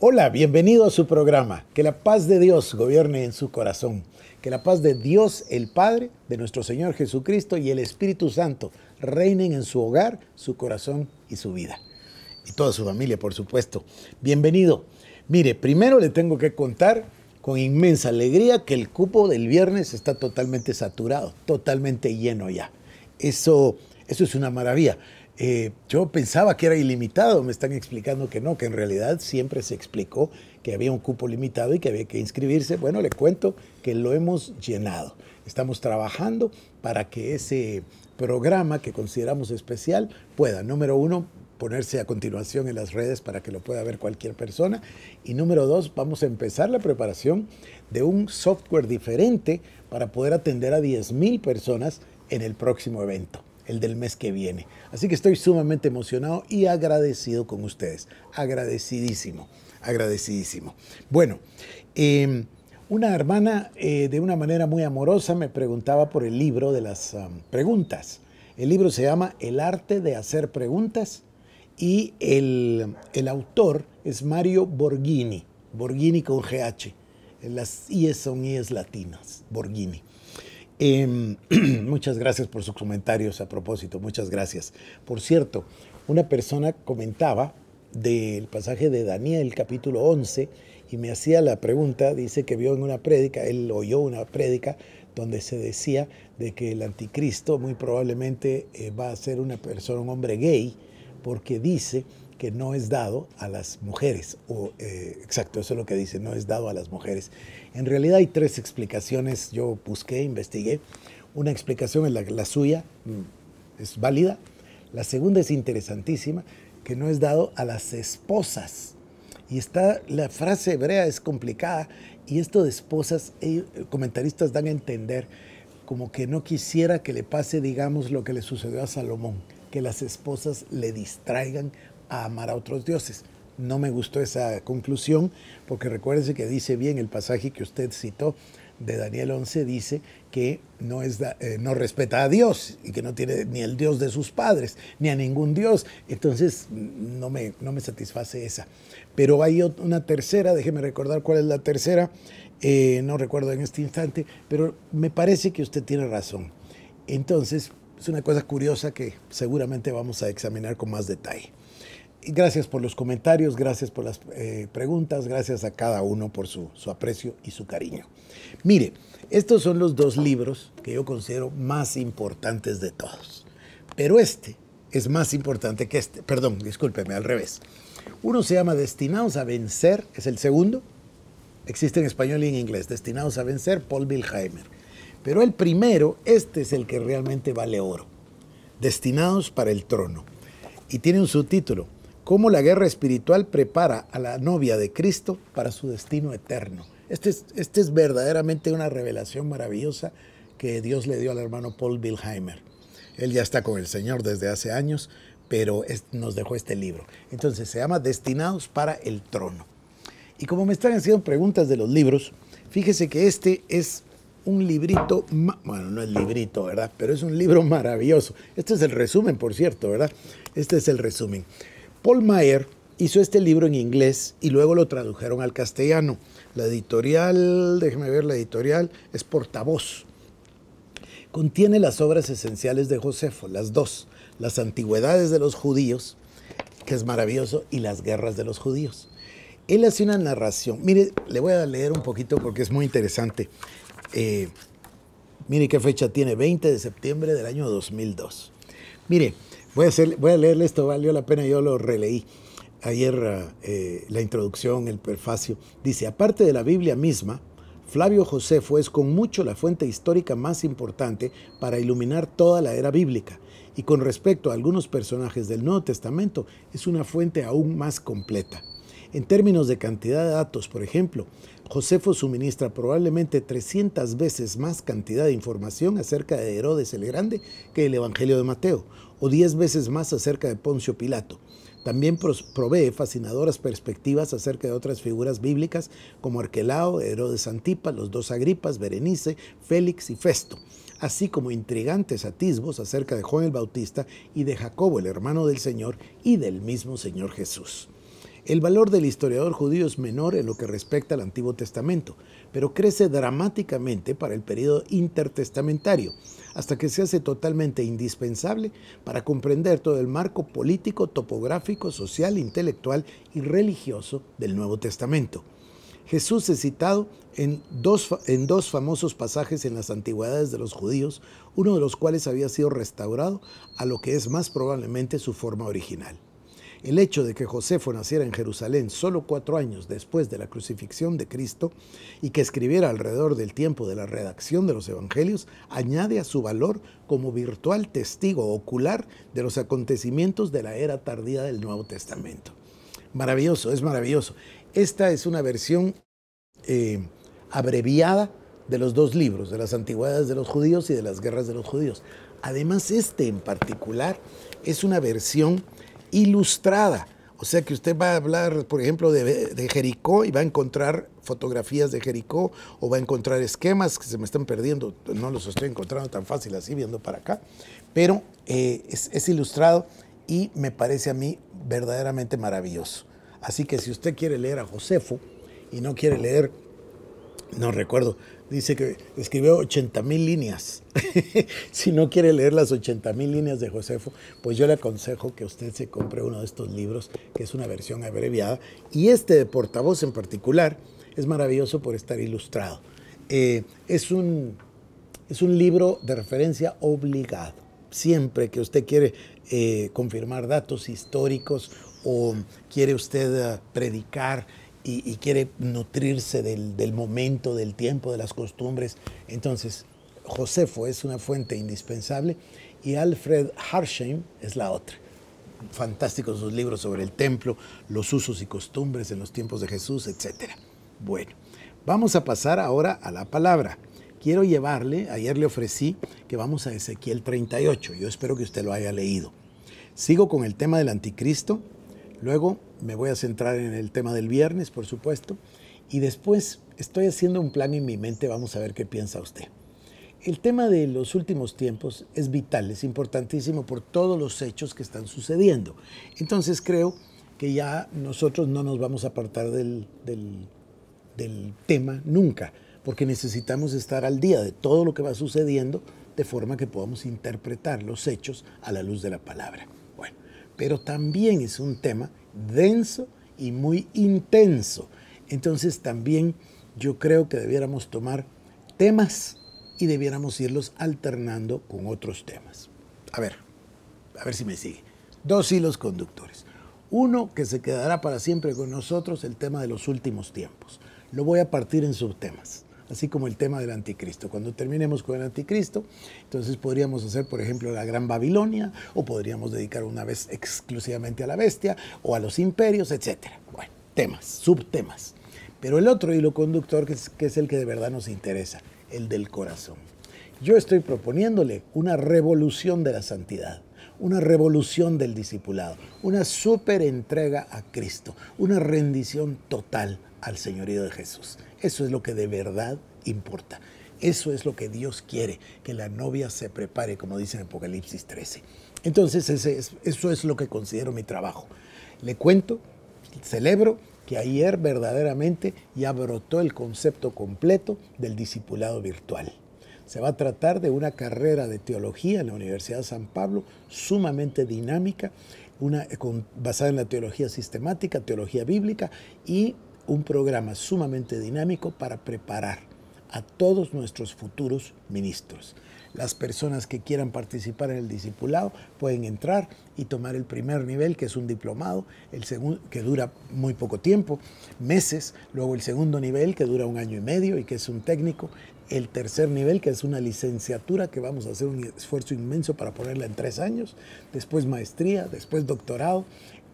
Hola, bienvenido a su programa. Que la paz de Dios gobierne en su corazón. Que la paz de Dios el Padre, de nuestro Señor Jesucristo y el Espíritu Santo reinen en su hogar, su corazón y su vida. Y toda su familia, por supuesto. Bienvenido. Mire, primero le tengo que contar con inmensa alegría que el cupo del viernes está totalmente saturado, totalmente lleno ya. Eso, eso es una maravilla. Eh, yo pensaba que era ilimitado, me están explicando que no, que en realidad siempre se explicó que había un cupo limitado y que había que inscribirse. Bueno, le cuento que lo hemos llenado. Estamos trabajando para que ese programa que consideramos especial pueda, número uno, ponerse a continuación en las redes para que lo pueda ver cualquier persona. Y número dos, vamos a empezar la preparación de un software diferente para poder atender a 10.000 personas en el próximo evento el del mes que viene. Así que estoy sumamente emocionado y agradecido con ustedes. Agradecidísimo, agradecidísimo. Bueno, em, una hermana eh, de una manera muy amorosa me preguntaba por el libro de las preguntas. El libro se llama El arte de hacer preguntas y el, el autor es Mario Borghini, Borghini con GH. Las IES son IES latinas, Borghini. Em, muchas gracias por sus comentarios a propósito, muchas gracias. Por cierto, una persona comentaba del pasaje de Daniel capítulo 11 y me hacía la pregunta, dice que vio en una prédica, él oyó una prédica donde se decía de que el anticristo muy probablemente eh, va a ser una persona, un hombre gay, porque dice que no es dado a las mujeres, o eh, exacto, eso es lo que dice, no es dado a las mujeres. En realidad hay tres explicaciones, yo busqué, investigué. Una explicación es la, la suya, mm, es válida. La segunda es interesantísima, que no es dado a las esposas. Y está, la frase hebrea es complicada, y esto de esposas, eh, comentaristas dan a entender como que no quisiera que le pase, digamos, lo que le sucedió a Salomón, que las esposas le distraigan a amar a otros dioses. No me gustó esa conclusión porque recuérdense que dice bien el pasaje que usted citó de Daniel 11, dice que no, es eh, no respeta a Dios y que no tiene ni el Dios de sus padres, ni a ningún Dios. Entonces no me, no me satisface esa. Pero hay una tercera, déjeme recordar cuál es la tercera, eh, no recuerdo en este instante, pero me parece que usted tiene razón. Entonces, es una cosa curiosa que seguramente vamos a examinar con más detalle gracias por los comentarios, gracias por las eh, preguntas, gracias a cada uno por su, su, aprecio y su cariño. Mire, estos son los dos libros que yo considero más importantes de todos, pero este es más importante que este, perdón, discúlpeme, al revés. Uno se llama Destinados a Vencer, es el segundo, existe en español y en inglés, Destinados a Vencer, Paul Wilheimer. Pero el primero, este es el que realmente vale oro, Destinados para el Trono. Y tiene un subtítulo, cómo la guerra espiritual prepara a la novia de Cristo para su destino eterno. Esta es, este es verdaderamente una revelación maravillosa que Dios le dio al hermano Paul Wilheimer. Él ya está con el Señor desde hace años, pero nos dejó este libro. Entonces se llama Destinados para el Trono. Y como me están haciendo preguntas de los libros, fíjese que este es un librito, bueno, no es librito, ¿verdad? Pero es un libro maravilloso. Este es el resumen, por cierto, ¿verdad? Este es el resumen. Paul Mayer hizo este libro en inglés y luego lo tradujeron al castellano. La editorial, déjeme ver, la editorial es Portavoz. Contiene las obras esenciales de Josefo, las dos, las antigüedades de los judíos, que es maravilloso, y las guerras de los judíos. Él hace una narración. Mire, le voy a leer un poquito porque es muy interesante. Eh, mire qué fecha tiene, 20 de septiembre del año 2002. Mire, Voy a, leerle esto, valió la pena, yo lo releí ayer ah, eh, la introducción, el prefacio, dice, aparte de la Biblia misma, Flavio Josefo es con mucho la fuente histórica más importante para iluminar toda la era bíblica y con respecto a algunos personajes del Nuevo Testamento es una fuente aún más completa. En términos de cantidad de datos, por ejemplo, Josefo suministra probablemente 300 veces más cantidad de información acerca de Herodes el Grande que el Evangelio de Mateo, o 10 veces más acerca de Poncio Pilato. También provee fascinadoras perspectivas acerca de otras figuras bíblicas como Arquelao, Herodes Antipas, los dos Agripas, Berenice, Félix y Festo, así como intrigantes atisbos acerca de Juan el Bautista y de Jacobo, el hermano del Señor, y del mismo Señor Jesús. El valor del historiador judío es menor en lo que respecta al Antiguo Testamento, pero crece dramáticamente para el periodo intertestamentario, hasta que se hace totalmente indispensable para comprender todo el marco político, topográfico, social, intelectual y religioso del Nuevo Testamento. Jesús es citado en dos, en dos, famosos pasajes en las antigüedades de los judíos, uno de los cuales había sido restaurado a lo que es más probablemente su forma original. El hecho de que Josefo naciera en Jerusalén solo cuatro años después de la crucifixión de Cristo y que escribiera alrededor del tiempo de la redacción de los Evangelios añade a su valor como virtual testigo ocular de los acontecimientos de la era tardía del Nuevo Testamento. Maravilloso, es maravilloso. Esta es una versión eh, abreviada de los dos libros, de las antigüedades de los judíos y de las guerras de los judíos. Además, este en particular es una versión ilustrada. O sea que usted va a hablar, por ejemplo, de, Jericó y va a encontrar fotografías de Jericó o va a encontrar esquemas que se me están perdiendo, no los estoy encontrando tan fácil así viendo para acá, pero eh, es ilustrado y me parece a mí verdaderamente maravilloso. Así que si usted quiere leer a Josefo y no quiere leer no recuerdo, dice que escribió 80 mil líneas. si no quiere leer las 80 mil líneas de Josefo, pues yo le aconsejo que usted se compre uno de estos libros, que es una versión abreviada. Y este de portavoz en particular es maravilloso por estar ilustrado. Eh, es, un, es un libro de referencia obligado. Siempre que usted quiere eh, confirmar datos históricos o quiere usted eh, predicar y, quiere nutrirse del, del, momento, del tiempo, de las costumbres. Entonces, Josefo es una fuente indispensable y Alfred Harsheim es la otra. Fantásticos sus libros sobre el templo, los usos y costumbres en los tiempos de Jesús, etc. Bueno, vamos a pasar ahora a la palabra quiero llevarle, ayer le ofrecí que vamos a Ezequiel 38, yo espero que usted lo haya leído. Sigo con el tema del anticristo Luego me voy a centrar en el tema del viernes, por supuesto, y después estoy haciendo un plan en mi mente, vamos a ver qué piensa usted. El tema de los últimos tiempos es vital, es importantísimo por todos los hechos que están sucediendo. Entonces creo que ya nosotros no nos vamos a apartar del, del tema nunca, porque necesitamos estar al día de todo lo que va sucediendo de forma que podamos interpretar los hechos a la luz de la palabra pero también es un tema denso y muy intenso. Entonces también yo creo que debiéramos tomar temas y debiéramos irlos alternando con otros temas. A ver, a ver si me sigue. Dos hilos conductores. Uno que se quedará para siempre con nosotros, el tema de los últimos tiempos. Lo voy a partir en subtemas así como el tema del anticristo. Cuando terminemos con el anticristo, entonces podríamos hacer, por ejemplo, la Gran Babilonia, o podríamos dedicar una vez exclusivamente a la bestia, o a los imperios, etc. Bueno, temas, subtemas. Pero el otro hilo conductor, que es, el que de verdad nos interesa, el del corazón. Yo estoy proponiéndole una revolución de la santidad una revolución del discipulado, una super entrega a Cristo, una rendición total, al señorío de Jesús. Eso es lo que de verdad importa. Eso es lo que Dios quiere, que la novia se prepare, como dice en Apocalipsis 13. Entonces, eso es lo que considero mi trabajo. Le cuento, celebro que ayer verdaderamente ya brotó el concepto completo del discipulado virtual. Se va a tratar de una carrera de teología en la Universidad de San Pablo, sumamente dinámica, una, basada en la teología sistemática, teología bíblica y un programa sumamente dinámico para preparar a todos nuestros futuros ministros. Las personas que quieran participar en el discipulado pueden entrar y tomar el primer nivel, que es un diplomado, el segundo, que dura muy poco tiempo, meses, luego el segundo nivel, que dura un año y medio y que es un técnico, el tercer nivel, que es una licenciatura, que vamos a hacer un esfuerzo inmenso para ponerla en tres años, después maestría, después doctorado,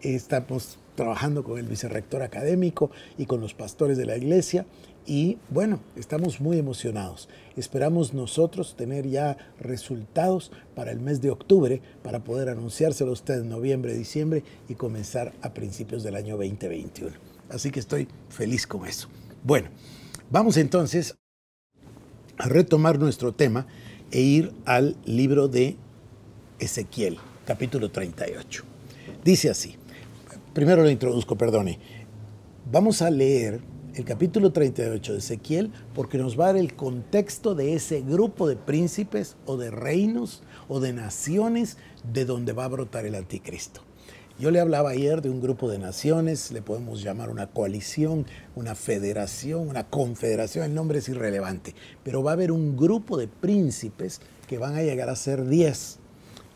estamos trabajando con el vicerrector académico y con los pastores de la iglesia. Y bueno, estamos muy emocionados. Esperamos nosotros tener ya resultados para el mes de octubre para poder anunciárselo a ustedes en noviembre, diciembre y comenzar a principios del año 2021. Así que estoy feliz con eso. Bueno, vamos entonces a retomar nuestro tema e ir al libro de Ezequiel, capítulo 38. Dice así primero lo introduzco, perdone. Vamos a leer el capítulo 38 de Ezequiel porque nos va a dar el contexto de ese grupo de príncipes o de reinos o de naciones de donde va a brotar el anticristo. Yo le hablaba ayer de un grupo de naciones, le podemos llamar una coalición, una federación, una confederación, el nombre es irrelevante, pero va a haber un grupo de príncipes que van a llegar a ser 10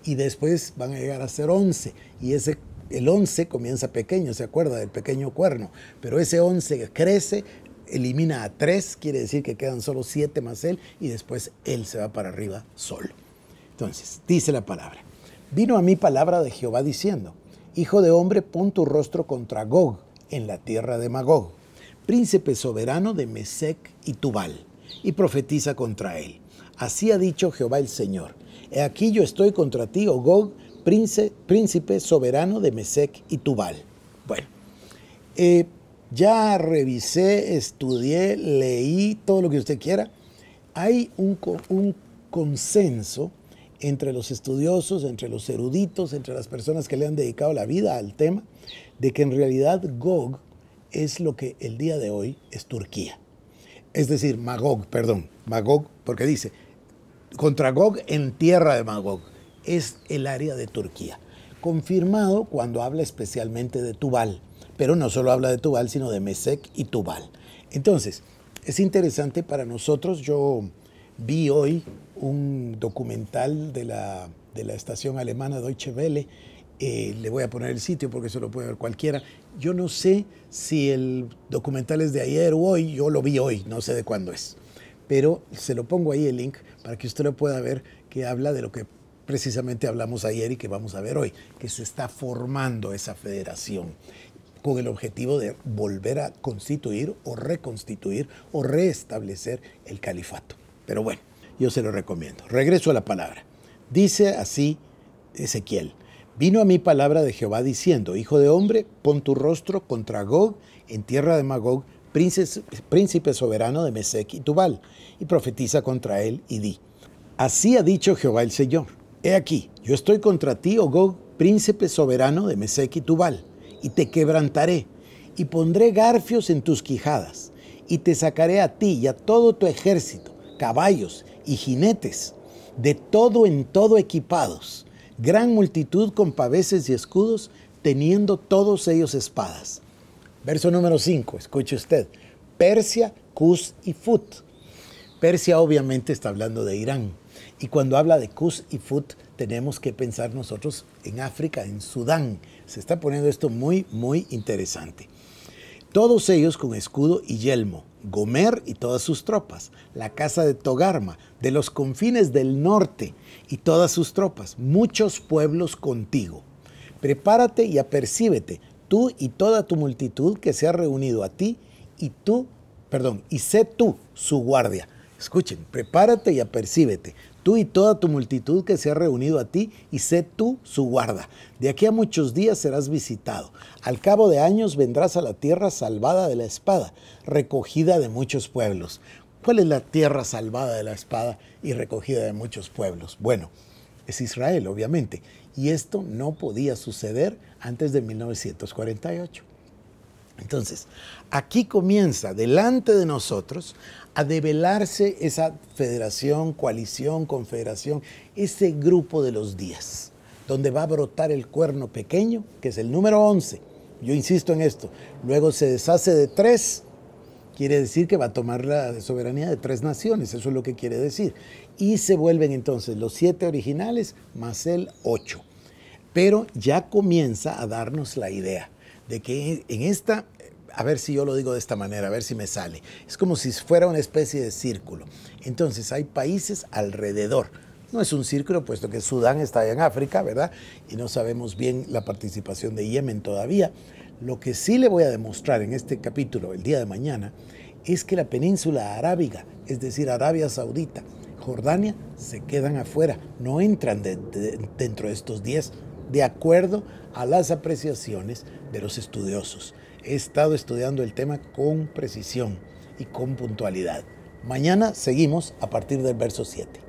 y después van a llegar a ser 11 y ese el 11 comienza pequeño, ¿se acuerda? Del pequeño cuerno. Pero ese 11 crece, elimina a tres, quiere decir que quedan solo siete más él, y después él se va para arriba solo. Entonces, dice la palabra. Vino a mí palabra de Jehová diciendo, Hijo de hombre, pon tu rostro contra Gog, en la tierra de Magog, príncipe soberano de Mesec y Tubal, y profetiza contra él. Así ha dicho Jehová el Señor. He aquí yo estoy contra ti, oh Gog, príncipe, soberano de Mesec y Tubal. Bueno, eh, ya revisé, estudié, leí todo lo que usted quiera. Hay un, un consenso entre los estudiosos, entre los eruditos, entre las personas que le han dedicado la vida al tema, de que en realidad Gog es lo que el día de hoy es Turquía. Es decir, Magog, perdón, Magog, porque dice, contra Gog en tierra de Magog es el área de Turquía. Confirmado cuando habla especialmente de Tubal, pero no solo habla de Tubal, sino de Mesec y Tubal. Entonces, es interesante para nosotros, yo vi hoy un documental de la, estación alemana Deutsche Welle, eh, le voy a poner el sitio porque se lo puede ver cualquiera. Yo no sé si el documental es de ayer o hoy, yo lo vi hoy, no sé de cuándo es. Pero se lo pongo ahí el link para que usted lo pueda ver, que habla de lo que precisamente hablamos ayer y que vamos a ver hoy, que se está formando esa federación con el objetivo de volver a constituir o reconstituir o restablecer el califato. Pero bueno, yo se lo recomiendo. Regreso a la palabra. Dice así Ezequiel, vino a mí palabra de Jehová diciendo, Hijo de hombre, pon tu rostro contra Gog en tierra de Magog, príncipe soberano de Mesec y Tubal, y profetiza contra él y di, Así ha dicho Jehová el Señor He aquí, yo estoy contra ti, oh príncipe soberano de Mesec y Tubal, y te quebrantaré, y pondré garfios en tus quijadas, y te sacaré a ti y a todo tu ejército, caballos y jinetes, de todo en todo equipados, gran multitud con paveses y escudos, teniendo todos ellos espadas. Verso número 5, escuche usted. Persia, Cus y Fut. Persia obviamente está hablando de Irán. Y cuando habla de Kuz y Fut, tenemos que pensar nosotros en África, en Sudán. Se está poniendo esto muy, muy interesante. Todos ellos con escudo y yelmo, Gomer y todas sus tropas, la casa de Togarma, de los confines del norte y todas sus tropas, muchos pueblos contigo. Prepárate y apercíbete, tú y toda tu multitud que se ha reunido a ti, y tú, perdón, y sé tú su guardia. Escuchen, prepárate y apercíbete, tú y toda tu multitud que se ha reunido a ti, y sé tú su guarda. De aquí a muchos días serás visitado. Al cabo de años vendrás a la tierra salvada de la espada, recogida de muchos pueblos. ¿Cuál es la tierra salvada de la espada y recogida de muchos pueblos? Bueno, es Israel, obviamente, y esto no podía suceder antes de 1948. Entonces, aquí comienza delante de nosotros a develarse esa federación, coalición, confederación, ese grupo de los días, donde va a brotar el cuerno pequeño, que es el número 11. Yo insisto en esto. Luego se deshace de tres, quiere decir que va a tomar la soberanía de tres naciones, eso es lo que quiere decir. Y se vuelven entonces los siete originales más el ocho. Pero ya comienza a darnos la idea de que en esta a ver si yo lo digo de esta manera, a ver si me sale. Es como si fuera una especie de círculo. Entonces hay países alrededor. No es un círculo, puesto que Sudán está en África, ¿verdad? Y no sabemos bien la participación de Yemen todavía. Lo que sí le voy a demostrar en este capítulo, el día de mañana, es que la península arábiga, es decir, Arabia Saudita, Jordania, se quedan afuera, no entran dentro de estos días, de acuerdo a las apreciaciones de los estudiosos he estado estudiando el tema con precisión y con puntualidad. Mañana seguimos a partir del verso 7.